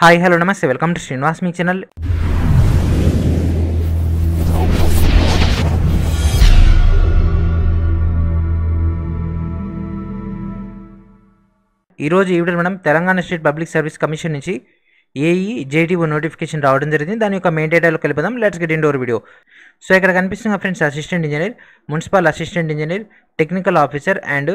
hi hello నమస్తే welcome to Srinivas మీ channel ఈరోజు ఈవిడ మనం Telangana state public service commission నుంచి ఏఈ జేటీఓ నోటిఫికేషన్ రావడం జరిగింది దాని యొక్క మెయిన్ డేటాలో కలిపిదాం let's get into video so ఇక్కడ కనిపిస్తున్న friends assistant engineer municipal assistant engineer technical officer and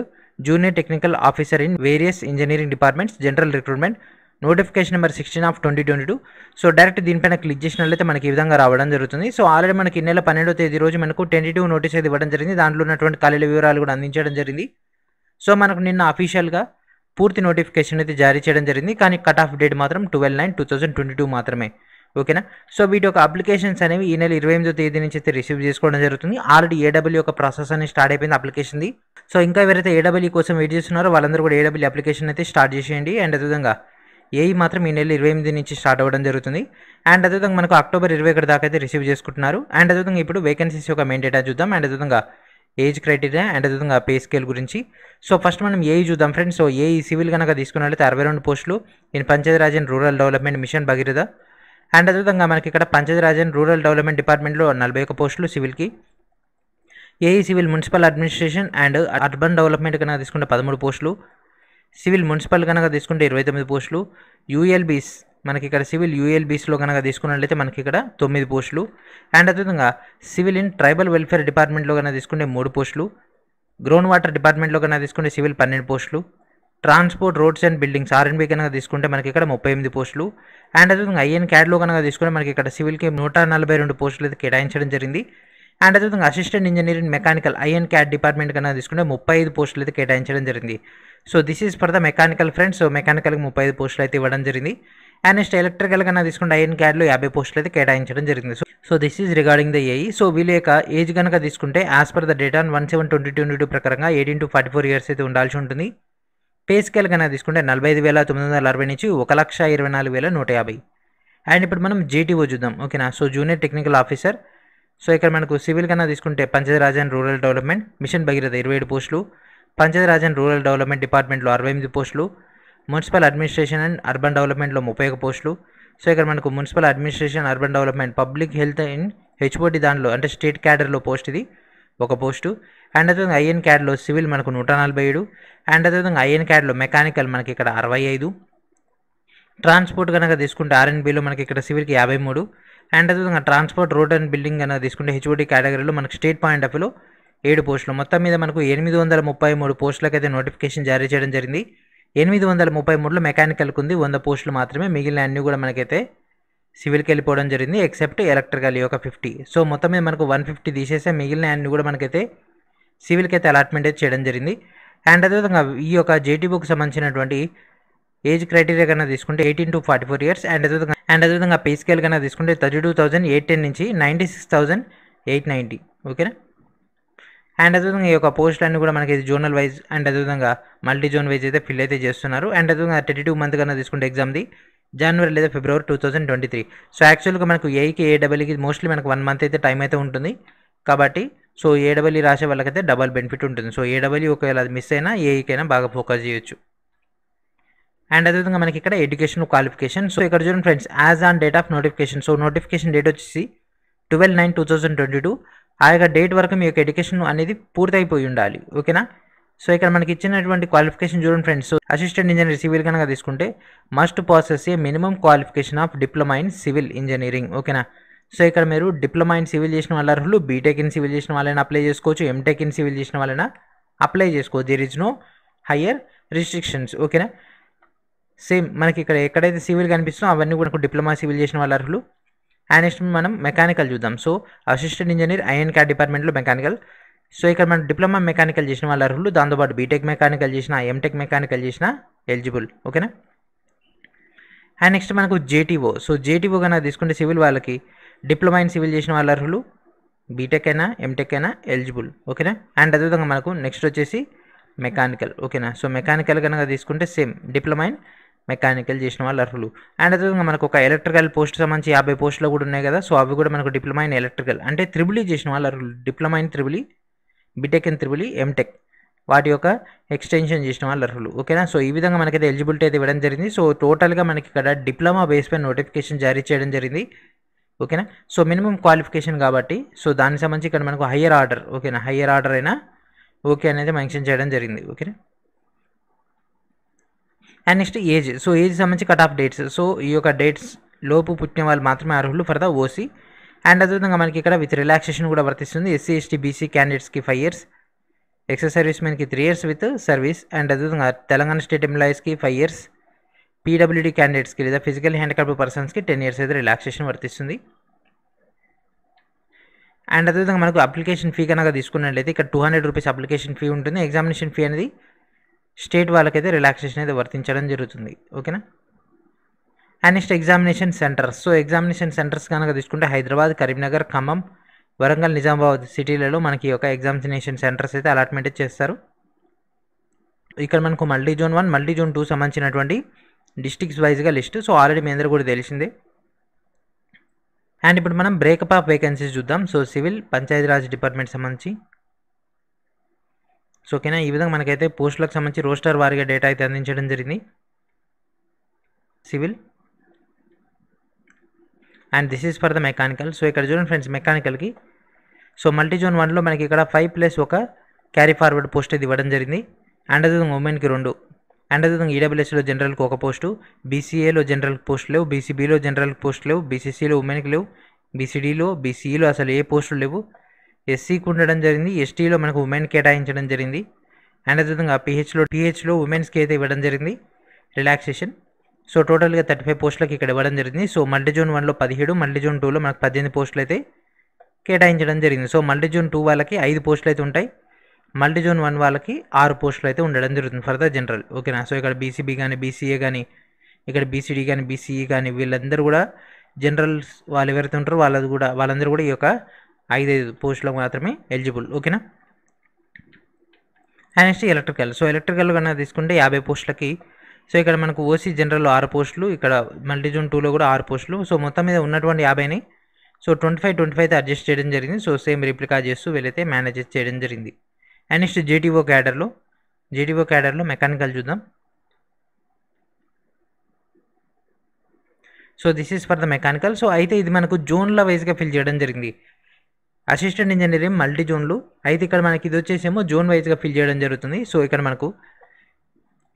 junior technical officer in various engineering departments general recruitment notification number sixteen of twenty twenty two so direct దీనిపైన click చేసినట్లయితే మనకి ఈ విధంగా రావడం జరుగుతుంది so already మనకి ఈ నెల పన్నెండో తేదీ రోజు మనకు టెంటేటివ్ నోటీస్ అయితే ఇవ్వడం జరిగింది దాంట్లో ఉన్నటువంటి ఖాళీల వివరాలు కూడా అందించడం జరిగింది సో మనకు నిన్న అఫీషియల్గా పూర్తి నోటిఫికేషన్ అయితే జారీ చేయడం జరిగింది కానీ కట్ ఆఫ్ డేట్ మాత్రం twelve nine two thousand twenty two మాత్రమే ఓకేనా సో వీటి యొక్క అప్లికేషన్స్ అనేవి ఈ నెల ఇరవై ఎనిమిదో తేదీ నుంచి అయితే రిసీవ్ చేసుకోవడం జరుగుతుంది ఆల్రెడీ ఏడబ్ల్యూ యొక్క ప్రాసెస్ అనేది స్టార్ట్ అయిపోయింది అప్లికేషన్ది సో ఇంకా ఎవరైతే ఏడబ్ల్యూ కోసం వెయిట్ చేస్తున్నారో వాళ్ళందరూ కూడా ఏడబ్ల్యూ అప్లికేషన్ అయితే స్టార్ట్ చేసేయండి అండ్ అదేవిధంగా ఏఈ మాత్రం ఈ నెల ఇరవై ఎనిమిది నుంచి స్టార్ట్ అవ్వడం జరుగుతుంది అండ్ అదేవిధంగా మనకు అక్టోబర్ ఇరవై ఒకటి దాకా అయితే రిసీవ్ చేసుకుంటున్నారు అండ్ అదేవిధంగా ఇప్పుడు వేకెన్సీస్ యొక్క మెయిన్ డేటా చూద్దాం అండ్ అదేవిధంగా ఏజ్ క్రైటీరియా అండ్ అదేవిధంగా పే స్కేల్ గురించి సో ఫస్ట్ మనం ఏఈ చూద్దాం ఫ్రెండ్స్ సో ఏఈ సివిల్ కనుక తీసుకున్నట్లయితే అరవై రెండు పోస్టులు in Panchayat Raj and rural development mission Bhagiratha and అదేవిధంగా మనకి ఇక్కడ పంచాయతీరాజ్ అండ్ రూరల్ డెవలప్మెంట్ డిపార్ట్మెంట్లో నలభై ఒక పోస్టులు సివిల్కి AE civil municipal administration and urban development కనుక తీసుకుంటే పదమూడు పోస్టులు సివిల్ మున్సిపల్ కనుక తీసుకుంటే ఇరవై తొమ్మిది పోస్టులు యూఎల్బీస్ మనకి ఇక్కడ సివిల్ యూఎల్బీస్లో కనుక తీసుకున్నట్లయితే మనకి ఇక్కడ తొమ్మిది పోస్టులు అండ్ అదేవిధంగా సివిల్ ఇన్ ట్రైబల్ వెల్ఫేర్ డిపార్ట్మెంట్లో కనుక తీసుకుంటే మూడు పోస్టులు గ్రౌండ్ వాటర్ డిపార్ట్మెంట్లో కనుక తీసుకుంటే సివిల్ పన్నెండు పోస్టులు transport roads and buildings RNB కనుక తీసుకుంటే మనకి ఇక్కడ ముప్పై ఎనిమిది పోస్టులు అండ్ అదేవిధంగా ఐఎన్ క్యాడ్లో కనుక తీసుకుంటే మనకి ఇక్కడ సివిల్కి నూట నలభై రెండు పోస్టులు అయితే కేటాయించడం జరిగింది అండ్ అదేవిధంగా assistant engineer in mechanical IN CAD department కన్నా తీసుకుంటే ముప్పై ఐదు పోస్టులు అయితే కేటాయించడం జరిగింది so this is for the mechanical friends so మెకానికల్కి ముప్పై ఐదు పోస్టులు అయితే ఇవ్వడం జరిగింది అండ్ నెక్స్ట్ ఎలక్ట్రికల్ కన్నా తీసుకుంటే ఐఎన్ క్యాడ్లో యాభై పోస్టులు అయితే కేటాయించడం జరిగింది so so this is regarding the AE so వీళ్ళ యొక్క ఏజ్ కనుక తీసుకుంటే as per the data one seven twenty twenty two ప్రకారంగా eighteen to forty four years అయితే ఉండాల్సి ఉంటుంది పే స్కేల్ కన్నా తీసుకుంటే నలభై ఐదు వేల తొమ్మిది వందల అరవై నుంచి ఒక లక్ష ఇరవై నాలుగు వేల నూట యాభై అండ్ ఇప్పుడు మనం జేటీఓ చూద్దాం ఓకేనా so junior technical officer so ఇక్కడ మనకు సివిల్ కన్నా తీసుకుంటే Panchayat Raj and rural development mission Bhagiratha ఇరవై ఏడు పోస్టులు పంచాయతీరాజ్ అండ్ రూరల్ డెవలప్మెంట్ డిపార్ట్మెంట్లో అరవై ఎనిమిది పోస్టులు మున్సిపల్ అడ్మినిస్ట్రేషన్ అండ్ అర్బన్ డెవలప్మెంట్లో ముప్పై ఒక పోస్టులు సో ఇక్కడ మనకు municipal administration urban development public health and HOT దానిలో అంటే స్టేట్ క్యాడర్లో పోస్ట్ ఇది ఒక పోస్టు అండ్ అదేవిధంగా ఐఎన్ క్యాడ్లో సివిల్ మనకు నూట నలభై ఏడు అండ్ అదేవిధంగా ఐఎన్ క్యాడ్లో మెకానికల్ మనకి ఇక్కడ అరవై ఐదు ట్రాన్స్పోర్ట్ కనుక తీసుకుంటే ఆర్ఎన్బిలో మనకి ఇక్కడ సివిల్కి యాభై మూడు అండ్ అదేవిధంగా ట్రాన్స్పోర్ట్ రోడ్ అండ్ బిల్డింగ్ అనేది తీసుకుంటే హెచ్ఓడి కేటగిరీలో మనకు స్టేట్ పాయింట్ ఆఫ్ వ్యూలో ఏడు పోస్టులు మొత్తం మీద మనకు ఎనిమిది వందల ముప్పై మూడు పోస్టులకైతే నోటిఫికేషన్ జారీ చేయడం జరిగింది ఎనిమిది వందల ముప్పై మూడులో మెకానికల్కి ఉంది వంద పోస్టులు మాత్రమే మిగిలిన అన్నీ కూడా మనకైతే సివిల్కి వెళ్ళిపోవడం జరిగింది ఎక్సెప్ట్ ఎలక్ట్రికల్ ఒక ఫిఫ్టీ సో మొత్తం మీద మనకు వన్ ఫిఫ్టీ తీసేస్తే మిగిలిన అన్నీ కూడా మనకైతే సివిల్కి అయితే అలాట్మెంట్ అయితే చేయడం జరిగింది అండ్ అదేవిధంగా ఈ యొక్క జేటీబుక్ సంబంధించినటువంటి ఏజ్ క్రైటీరియా కన్నా తీసుకుంటే eighteen to forty four years and అదేవిధంగా అండ్ అదేవిధంగా పే స్కేల్ కన్నా తీసుకుంటే thirty two thousand eight ten నుంచి ninety six thousand eight ninety ఓకేనా అండ్ అదేవిధంగా ఈ యొక్క అన్నీ కూడా మనకి జోనల్ వైజ్ అండ్ అదేవిధంగా మల్టీ జోన్ వైజ్ అయితే ఫిల్ అయితే చేస్తున్నారు అండ్ అదేవిధంగా థర్టీ టూ మంత్ కన్నా తీసుకుంటే ఎగ్జామ్ది జనవరి లేదా ఫిబ్రవరి two thousand twenty three so యాక్చువల్గా మనకు ఏఈకి ఏడబ్ల్యూకి మోస్ట్లీ మనకు వన్ మంత్ అయితే టైం అయితే ఉంటుంది కాబట్టి సో ఏడబ్ల్యూ రాసే వాళ్ళకైతే డబల్ బెనిఫిట్ ఉంటుంది సో ఏడబ్ల్యూ ఒకవేళ అది మిస్ అయినా ఏఈకైనా e బాగా ఫోకస్ చేయొచ్చు అండ్ అదేవిధంగా మనకి ఇక్కడ ఎడ్యుకేషన్ క్వాలిఫికేషన్ సో ఇక్కడ చూడండి friends as on date of notification so notification date వచ్చేసి twelve nine two thousand twenty two ఆ యొక్క డేట్ వరకు మీ యొక్క ఎడ్యుకేషన్ అనేది పూర్తయిపోయి ఉండాలి ఓకేనా సో ఇక్కడ మనకి ఇచ్చినటువంటి క్వాలిఫికేషన్ చూడండి friends so assistant engineer civil కనుక తీసుకుంటే must possess a minimum qualification of diploma in civil engineering ఓకేనా సో ఇక్కడ మీరు డిప్లొమా ఇన్ సివిల్ చేసిన వాళ్ళ అర్హులు బీటెక్ ఇన్ సివిల్ చేసిన వాళ్ళైనా అప్లై చేసుకోవచ్చు ఎంటెక్ ఇన్ సివిల్ చేసిన వాళ్ళైనా అప్లై చేసుకోవచ్చు there is no higher restrictions ఓకేనా సేమ్ మనకి ఇక్కడ ఎక్కడైతే సివిల్ కనిపిస్తుందో అవన్నీ కూడా డిప్లొమా సివిల్ చేసిన వాళ్ళు అర్హులు అండ్ నెక్స్ట్ మనం మెకానికల్ చూద్దాం so assistant engineer IN CAD డిపార్ట్మెంట్లో మెకానికల్ సో ఇక్కడ మనం డిప్లొమా మెకానికల్ చేసిన వాళ్ళు అర్హులు దాంతోపాటు బీటెక్ మెకానికల్ చేసిన ఎంటెక్ మెకానికల్ చేసిన ఎలిజిబుల్ ఓకేనా అండ్ నెక్స్ట్ మనకు జేటీఓ సో జేటీఓ కన్నా తీసుకుంటే సివిల్ వాళ్ళకి డిప్లొమా ఇన్ సివిల్ చేసిన వాళ్ళు అర్హులు బీటెక్ అయినా ఎంటెక్ అయినా ఎలిజిబుల్ ఓకేనా అండ్ అదేవిధంగా మనకు నెక్స్ట్ వచ్చేసి మెకానికల్ ఓకేనా సో మెకానికల్ కనుక తీసుకుంటే సేమ్ డిప్లొమా ఇన్ మెకానికల్ చేసిన వాళ్ళు అర్హులు అండ్ అదేవిధంగా మనకు ఒక ఎలక్ట్రికల్ పోస్ట్ సంబంధించి యాభై పోస్టులు కూడా ఉన్నాయి కదా సో అవి కూడా మనకు డిప్లొమా ఇన్ ఎలక్ట్రికల్ అంటే త్రిబులీ చేసిన వాళ్ళు అర్హులు diploma in triple E BTech in triple E MTech వాటి యొక్క ఎక్స్టెన్షన్ చేసిన వాళ్ళు అర్హులు ఓకేనా సో ఈ విధంగా మనకైతే ఎలిజిబిలిటీ అయితే ఇవ్వడం జరిగింది సో టోటల్గా మనకి ఇక్కడ డిప్లొమా బేస్ పై నోటిఫికేషన్ జారీ చేయడం జరిగింది ఓకేనా సో మినిమం క్వాలిఫికేషన్ కాబట్టి సో దానికి సంబంధించి ఇక్కడ మనకు హయ్యర్ ఆర్డర్ ఓకేనా హయ్యర్ ఆర్డర్ అయినా ఓకే అనేది మెన్షన్ చేయడం జరిగింది ఓకేనా and next age so age సంబంధించి కట్ ఆఫ్ డేట్స్ సో ఈ యొక్క డేట్స్ లోపు పుట్టిన వాళ్ళు మాత్రమే అర్హులు ఫర్ ద ఓసీ అండ్ అదేవిధంగా మనకి ఇక్కడ విత్ రిలాక్సేషన్ కూడా వర్తిస్తుంది ఎస్సీ ఎస్టీ బీసీ క్యాండిడేట్స్కి ఫైవ్ ఇయర్స్ ఎక్సెస్ సర్వీస్ మెన్కి three years with service and అదేవిధంగా తెలంగాణ స్టేట్ ఎంప్లాయీస్కి ఫైవ్ ఇయర్స్ పీడబ్ల్యూడీ క్యాండిడేట్స్కి లేదా ఫిజికల్ హ్యాండిక్యాప్ పర్సన్స్కి టెన్ ఇయర్స్ అయితే రిలాక్సేషన్ వర్తిస్తుంది అండ్ అదేవిధంగా మనకు అప్లికేషన్ ఫీ కనుక తీసుకున్నట్లయితే ఇక్కడ two hundred rupees application fee ఉంటుంది ఎగ్జామినేషన్ ఫీ అనేది స్టేట్ వాళ్ళకైతే రిలాక్సేషన్ అయితే వర్తించడం జరుగుతుంది ఓకేనా and next examination centres so examination centres కనుక తీసుకుంటే హైదరాబాద్ కరీంనగర్ ఖమ్మం వరంగల్ నిజామాబాద్ సిటీలలో మనకి ఒక ఎగ్జామినేషన్ సెంటర్స్ అయితే అలాట్మెంట్ చేస్తారు ఇక్కడ మనకు multi zone one multi zone two సంబంధించినటువంటి డిస్టిక్స్ వైజ్గా లిస్ట్ సో ఆల్రెడీ మీ అందరూ కూడా తెలిసిందే అండ్ ఇప్పుడు మనం బ్రేకప్ ఆఫ్ వేకెన్సీస్ చూద్దాం సో సివిల్ పంచాయతీరాజ్ డిపార్ట్మెంట్ సంబంధించి సో ఓకేనా ఈ విధంగా మనకైతే పోస్టులకు సంబంధించి రోస్టర్ వారిగా డేటా అయితే అందించడం జరిగింది civil and this is for the mechanical so ఇక్కడ చూడండి ఫ్రెండ్స్ మెకానికల్కి సో మల్టీ జోన్ వన్లో మనకి ఇక్కడ ఫైవ్ ప్లస్ ఒక క్యారీ ఫార్వర్డ్ పోస్ట్ ఇది ఇవ్వడం జరిగింది అండ్ అదే ఉమెన్కి రెండు అండ్ అదేవిధంగా ఈడబ్ల్యూఎస్లో e జనరల్కి ఒక పోస్టు బీసీఏలో జనరల్ పోస్ట్ లేవు బీసీబీలో జనరల్ పోస్ట్ లేవు బీసీసీలో ఉమెన్కి లేవు బీసీడీలో బీసీఈలో e అసలు ఏ పోస్టులు లేవు ఎస్సీకి ఉండడం జరిగింది ఎస్టీలో మనకు ఉమెన్ కేటాయించడం జరిగింది అండ్ అదేవిధంగా పిహెచ్లో టీహెచ్లో ఉమెన్స్కి అయితే ఇవ్వడం జరిగింది రిలాక్సేషన్ సో టోటల్గా థర్టీ ఫైవ్ పోస్టులకు ఇక్కడ ఇవ్వడం జరిగింది సో మల్టీ జోన్ వన్లో పదిహేడు మల్టీ జోన్ టూలో మనకు పద్దెనిమిది పోస్టులు అయితే కేటాయించడం జరిగింది సో మల్టీ జోన్ టూ వాళ్ళకి ఐదు పోస్టులు అయితే ఉంటాయి మల్టీ జోన్ వన్ వాళ్ళకి ఆరు పోస్టులు అయితే ఉండడం జరుగుతుంది ఫర్ ద జనరల్ ఓకేనా సో ఇక్కడ బీసీబీ కానీ బీసీఏ కానీ ఇక్కడ బీసీడీ కానీ బీసీఈ కానీ వీళ్ళందరూ కూడా జనరల్స్ వాళ్ళు ఎవరైతే ఉంటారో వాళ్ళది కూడా వాళ్ళందరూ కూడా ఈ యొక్క ఐదైదు పోస్టులకు మాత్రమే ఎలిజిబుల్ ఓకేనా and next electrical so electrical కన్నా తీసుకుంటే యాభై పోస్టులకి సో ఇక్కడ మనకు ఓసీ జనరల్ ఆరు పోస్టులు ఇక్కడ మల్టీ జోన్ టూలో కూడా ఆరు పోస్టులు సో మొత్తం మీద ఉన్నటువంటి యాభైని so twenty five twenty five అయితే అడ్జస్ట్ చేయడం జరిగింది సో సేమ్ రిప్లికా చేస్తూ వీళ్ళైతే మేనేజ్ చేయడం జరిగింది అండ్ నెక్స్ట్ జేటీఓ క్యాడర్లో జేటీఓ క్యాడర్లో మెకానికల్ చూద్దాం so this is for the mechanical so అయితే ఇది మనకు జోన్ల వైజ్గా ఫిల్ చేయడం జరిగింది అసిస్టెంట్ ఇంజనీరింగ్ మల్టీ జోన్లు అయితే ఇక్కడ మనకి ఇది వచ్చేసేమో జోన్ వైజ్గా ఫిల్ చేయడం జరుగుతుంది సో ఇక్కడ మనకు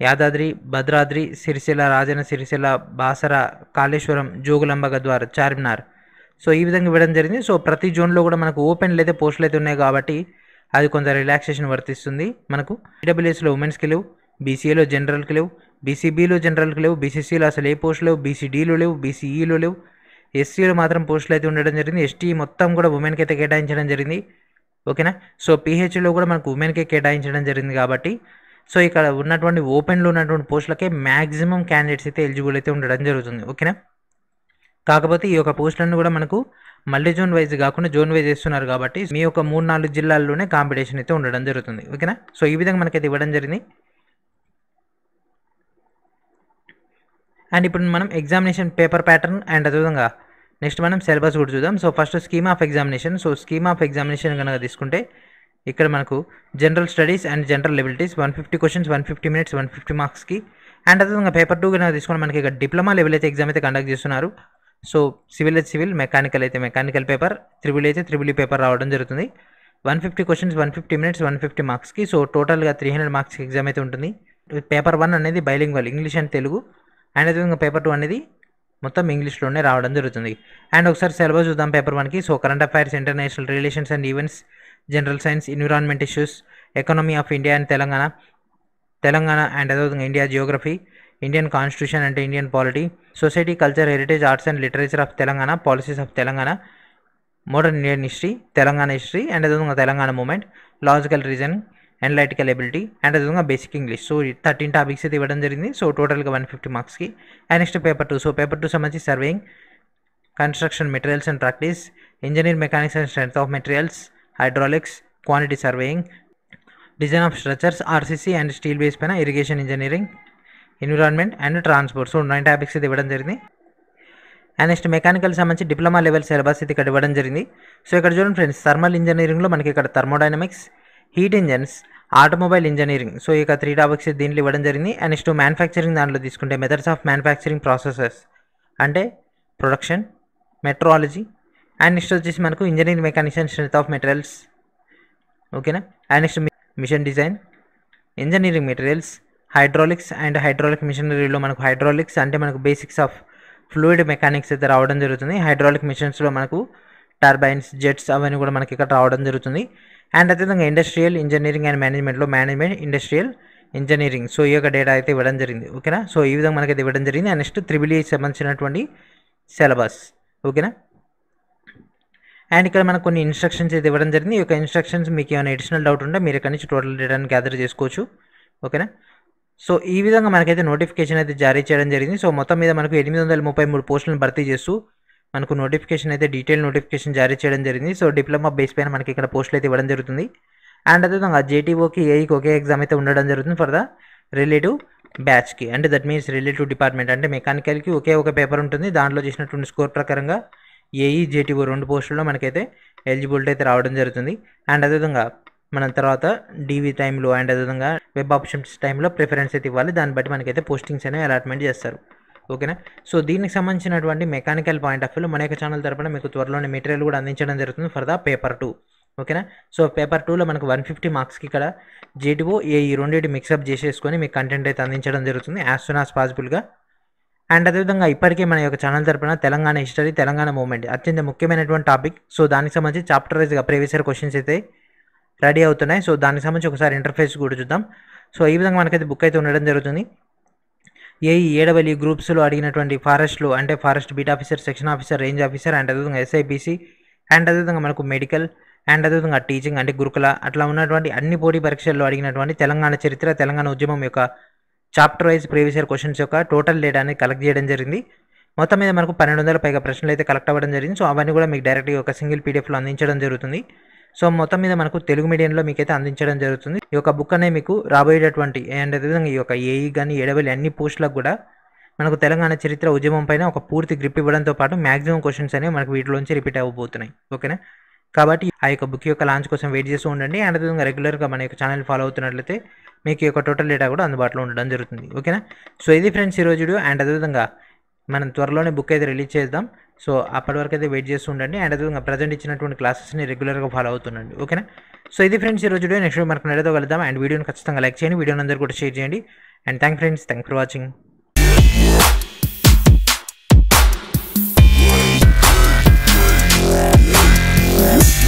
యాదాద్రి భద్రాద్రి సిరిసిల్ల రాజన్న సిరిసిల్ల బాసర కాళేశ్వరం జోగులంబ గద్వార్ చార్మినార్ సో ఈ విధంగా ఇవ్వడం జరిగింది సో ప్రతి జోన్లో కూడా మనకు ఓపెన్లు అయితే పోస్టులు అయితే ఉన్నాయి కాబట్టి అది కొంత రిలాక్సేషన్ వర్తిస్తుంది మనకు ఈడబ్ల్యూఎస్లో ఉమెన్స్కి లేవు బీసీఏలో జనరల్కి లేవు బీసీబీలో జనరల్కి లేవు బీసీసీలో అసలు ఏ పోస్టులు లేవు బీసీడీలో లేవు బీసీఈలో e లేవు ఎస్సీలో మాత్రం పోస్టులు అయితే ఉండడం జరిగింది ఎస్టీ మొత్తం కూడా ఉమెన్కి అయితే కేటాయించడం జరిగింది ఓకేనా సో పీహెచ్లో కూడా మనకు ఉమెన్కే కేటాయించడం జరిగింది కాబట్టి సో ఇక్కడ ఉన్నటువంటి ఓపెన్లో ఉన్నటువంటి పోస్టులకే మ్యాక్సిమం క్యాండిడేట్స్ అయితే ఎలిజిబుల్ అయితే ఉండడం జరుగుతుంది ఓకేనా కాకపోతే ఈ యొక్క పోస్టులన్నీ కూడా మనకు మళ్ళీ జోన్ వైజ్ కాకుండా జోన్ వైజ్ ఇస్తున్నారు కాబట్టి మీ యొక్క మూడు నాలుగు జిల్లాల్లోనే కాంపిటీషన్ అయితే ఉండడం జరుగుతుంది ఓకేనా సో ఈ విధంగా మనకైతే ఇవ్వడం జరిగింది అండ్ ఇప్పుడు మనం ఎగ్జామినేషన్ పేపర్ ప్యాటర్న్ అండ్ అదేవిధంగా నెక్స్ట్ మనం సిలబస్ కూడా చూద్దాం so first scheme of examination so scheme of examination కనుక తీసుకుంటే ఇక్కడ మనకు general studies and general abilities one fifty questions one fifty minutes one fifty మార్క్స్కి అండ్ అదేవిధంగా పేపర్ టూ కనుక తీసుకుని మనకి ఇక్కడ డిప్లొమా లెవెల్ అయితే ఎగ్జామ్ అయితే కండక్ట్ చేస్తున్నారు సో సివిల్ అయితే సివిల్ మెకానికల్ అయితే మెకానికల్ పేపర్ త్రిబుల్ అయితే త్రిబుల్ పేపర్ రావడం జరుగుతుంది one fifty questions one fifty minutes one fifty మార్క్స్కి సో టోటల్గా త్రీ హండ్రెడ్ మార్క్స్కి ఎగ్జామ్ అయితే ఉంటుంది పేపర్ వన్ అనేది bilingual English and Telugu and అదేవిధంగా పేపర్ టూ అనేది మొత్తం ఇంగ్లీష్లోనే రావడం జరుగుతుంది అండ్ ఒకసారి సిలబస్ చూద్దాం పేపర్ వన్కి so current affairs international relations and events general science environment issues economy of India and Telangana Telangana and అదేవిధంగా ఇండియా జియోగ్రఫీ ఇండియన్ కాన్స్టిట్యూషన్ అంటే Indian polity society culture heritage arts and literature of Telangana policies of Telangana modern Indian history Telangana history and అదేవిధంగా Telangana movement logical reason analytical ability and అదేవిధంగా basic English so thirteen topics అయితే ఇవ్వడం జరిగింది so టోటల్గా one fifty మార్క్స్కి and next paper two so paper two సంబంధించి surveying construction materials and practice engineer mechanics and strength of materials hydraulics quantity surveying design of structures RCC and steel base పైన irrigation engineering environment and transport so nine topics ఇది ఇవ్వడం జరిగింది and next mechanical సంబంధించి diploma level syllabus ఇది ఇక్కడ ఇవ్వడం జరిగింది so ఇక్కడ చూడండి ఫ్రెండ్స్ థర్మల్ ఇంజనీరింగ్లో మనకి ఇక్కడ thermodynamics heat engines automobile engineering so ఇక త్రీ టాపిక్స్ దీంట్లో ఇవ్వడం జరిగింది అండ్ నెక్స్ట్ మ్యానుఫ్యాక్చరింగ్ దాంట్లో తీసుకుంటే మెథడ్స్ ఆఫ్ మ్యానుఫ్యాక్చరింగ్ ప్రాసెసెస్ అంటే ప్రొడక్షన్ మెట్రాలజీ అండ్ నెక్స్ట్ వచ్చేసి మనకు ఇంజనీరింగ్ మెకానిషియన్ స్ట్రెంత్ ఆఫ్ మెటీరియల్స్ ఓకేనా and next machine design engineering materials hydraulics and hydraulic మిషనరీలో మనకు హైడ్రాలిక్స్ అంటే మనకు బేసిక్స్ ఆఫ్ ఫ్లూయిడ్ మెకానిక్స్ అయితే రావడం జరుగుతుంది హైడ్రాలిక్ మిషన్స్లో మనకు టర్బైన్స్ జెట్స్ అవన్నీ కూడా మనకి ఇక్కడ రావడం జరుగుతుంది అండ్ అదేవిధంగా ఇండస్ట్రియల్ ఇంజనీరింగ్ అండ్ మేనేజ్మెంట్లో మేనేజ్మెంట్ ఇండస్ట్రియల్ ఇంజనీరింగ్ సో ఈ యొక్క డేటా అయితే ఇవ్వడం జరిగింది ఓకేనా సో ఈ విధంగా మనకైతే ఇవ్వడం జరిగింది అండ్ నెక్స్ట్ త్రిబిలి సంబంధించినటువంటి సిలబస్ ఓకేనా అండ్ ఇక్కడ మనకు కొన్ని ఇన్స్ట్రక్షన్స్ అయితే ఇవ్వడం జరిగింది ఈ యొక్క ఇన్స్ట్రక్షన్స్ మీకు ఏమైనా అడిషనల్ డౌట్ ఉంటే మీరు ఇక్కడ నుంచి టోటల్ డేటాను గ్యాదర్ చేసుకోవచ్చు ఓకేనా సో ఈ విధంగా మనకైతే నోటిఫికేషన్ అయితే జారీ చేయడం జరిగింది సో మొత్తం మీద మనకు ఎనిమిది వందల ముప్పై మూడు పోస్టులను భర్తీ చేస్తూ మనకు నోటిఫికేషన్ అయితే డీటెయిల్ నోటిఫికేషన్ జారీ చేయడం జరిగింది సో డిప్లొమా బేస్ పైన మనకి ఇక్కడ పోస్టులు అయితే ఇవ్వడం జరుగుతుంది అండ్ అదేవిధంగా జేటీఓకి ఏఈకి ఒకే ఎగ్జామ్ అయితే ఉండడం జరుగుతుంది ఫర్ ద రిలేటివ్ బ్యాచ్కి అంటే దట్ మీన్స్ రిలేటివ్ డిపార్ట్మెంట్ అంటే మెకానికల్కి ఒకే ఒక పేపర్ ఉంటుంది దాంట్లో చేసినటువంటి స్కోర్ ప్రకారంగా ఏఈ జేటీఓ e, రెండు పోస్టుల్లో మనకైతే ఎలిజిబిలిటీ అయితే రావడం జరుగుతుంది అండ్ అదేవిధంగా మనం తర్వాత డీవీ టైంలో అండ్ అదేవిధంగా వెబ్ ఆప్షన్స్ టైంలో ప్రిఫరెన్స్ అయితే ఇవ్వాలి దాన్ని బట్టి మనకైతే పోస్టింగ్స్ అనేవి అలాట్మెంట్ చేస్తారు ఓకేనా సో దీనికి సంబంధించినటువంటి మెకానికల్ పాయింట్ ఆఫ్ వ్యూ మన యొక్క ఛానల్ తరపున మీకు త్వరలోనే మెటీరియల్ కూడా అందించడం జరుగుతుంది ఫర్ ద పేపర్ టూ ఓకేనా సో పేపర్ టూలో మనకు వన్ ఫిఫ్టీ మార్క్స్కి ఇక్కడ జేటీఓ ఏ ఈ రెండింటి మిక్సప్ చేసేసుకొని మీకు కంటెంట్ అయితే అందించడం జరుగుతుంది యాజ్ సూన్ యాజ్ పాసిబుల్గా అండ్ అదేవిధంగా ఇప్పటికే మన యొక్క ఛానల్ తరపున తెలంగాణ హిస్టరీ తెలంగాణ మూవ్మెంట్ అత్యంత ముఖ్యమైనటువంటి టాపిక్ సో దానికి సంబంధించి చాప్టర్ వైజ్గా ప్రీవియస్ ఇయర్ క్వశ్చన్స్ అయితే రెడీ అవుతున్నాయి సో దానికి సంబంధించి ఒకసారి ఇంటర్ఫేస్ కూడా చూద్దాం సో ఈ విధంగా మనకైతే బుక్ అయితే ఉండడం జరుగుతుంది ఏ ఏడవల్లి గ్రూప్స్లో అడిగినటువంటి ఫారెస్ట్లు అంటే forest beat officer section officer range officer and అదేవిధంగా ఎస్ఐబీసీ అండ్ అదేవిధంగా మనకు మెడికల్ అండ్ అదేవిధంగా టీచింగ్ అంటే గురుకుల అట్లా ఉన్నటువంటి అన్ని పోటీ పరీక్షల్లో అడిగినటువంటి తెలంగాణ చరిత్ర తెలంగాణ ఉద్యమం యొక్క chapter wise previous year questions యొక్క టోటల్ డేటాని కలెక్ట్ చేయడం జరిగింది మొత్తం మీద మనకు పన్నెండు వందల పైగా ప్రశ్నలు అయితే కలెక్ట్ అవ్వడం జరిగింది సో అవన్నీ కూడా మీకు డైరెక్ట్గా ఒక సింగిల్ పీడిఎఫ్లో అందించడం జరుగుతుంది సో మొత్తం మీద మనకు తెలుగు మీడియంలో మీకైతే అందించడం జరుగుతుంది ఈ యొక్క బుక్ అనేది మీకు రాబోయేటటువంటి అండ్ అదేవిధంగా ఈ యొక్క ఏఈ కానీ ఏడవల్ అన్ని పోస్టులకు కూడా మనకు తెలంగాణ చరిత్ర ఉద్యమం పైన ఒక పూర్తి గ్రిప్ ఇవ్వడంతో పాటు మ్యాక్సిమం క్వశ్చన్స్ అనేవి మనకు వీటిలోంచి రిపీట్ అవ్వబోతున్నాయి ఓకేనా కాబట్టి ఆ యొక్క బుక్ యొక్క లాంచ్ కోసం వెయిట్ చేస్తూ ఉండండి అండ్ అదేవిధంగా రెగ్యులర్గా మన యొక్క ఛానల్ ఫాలో అవుతున్నట్లయితే మీకు యొక్క టోటల్ డేటా కూడా అందుబాటులో ఉండడం జరుగుతుంది ఓకేనా సో ఇది ఫ్రెండ్స్ ఈరోజు వీడియో అండ్ అదేవిధంగా మనం త్వరలోనే బుక్ అయితే రిలీజ్ చేద్దాం సో అప్పటి వరకు అయితే వెయిట్ చేస్తూ ఉండండి అండ్ అదేవిధంగా ప్రజెంట్ ఇచ్చినటువంటి క్లాసెస్ని రెగ్యులర్గా ఫాలో అవుతుండండి ఓకేనా సో ఇది ఫ్రెండ్స్ ఈ రోజు నెక్స్ట్ మనకు నేడతో వెళ్దాం అండ్ వీడియోని ఖచ్చితంగా లైక్ చేయండి వీడియోని అందరూ కూడా షేర్ చేయండి and thank friends thank for watching